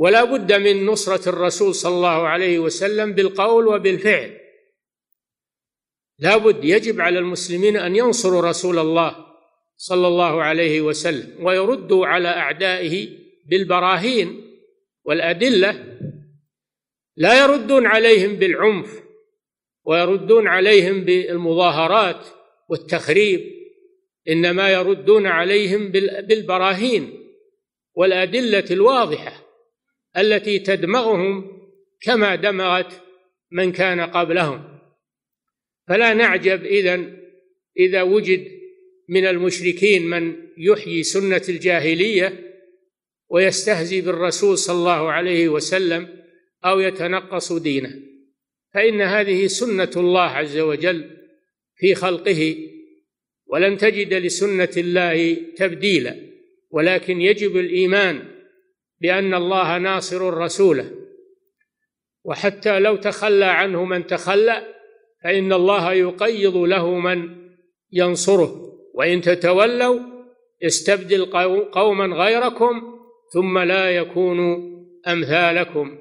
ولا بد من نصرة الرسول صلى الله عليه وسلم بالقول وبالفعل لا بد يجب على المسلمين أن ينصروا رسول الله صلى الله عليه وسلم ويردوا على أعدائه بالبراهين والأدلة لا يردون عليهم بالعنف ويردون عليهم بالمظاهرات والتخريب انما يردون عليهم بالبراهين والادله الواضحه التي تدمغهم كما دمغت من كان قبلهم فلا نعجب إذا إذا وجد من المشركين من يحيي سنة الجاهلية ويستهزي بالرسول صلى الله عليه وسلم أو يتنقص دينه فإن هذه سنة الله عز وجل في خلقه ولن تجد لسنة الله تبديلا ولكن يجب الإيمان بأن الله ناصر رسوله وحتى لو تخلى عنه من تخلى فإن الله يقيض له من ينصره وإن تتولوا استبدل قوما غيركم ثم لا يكونوا أمثالكم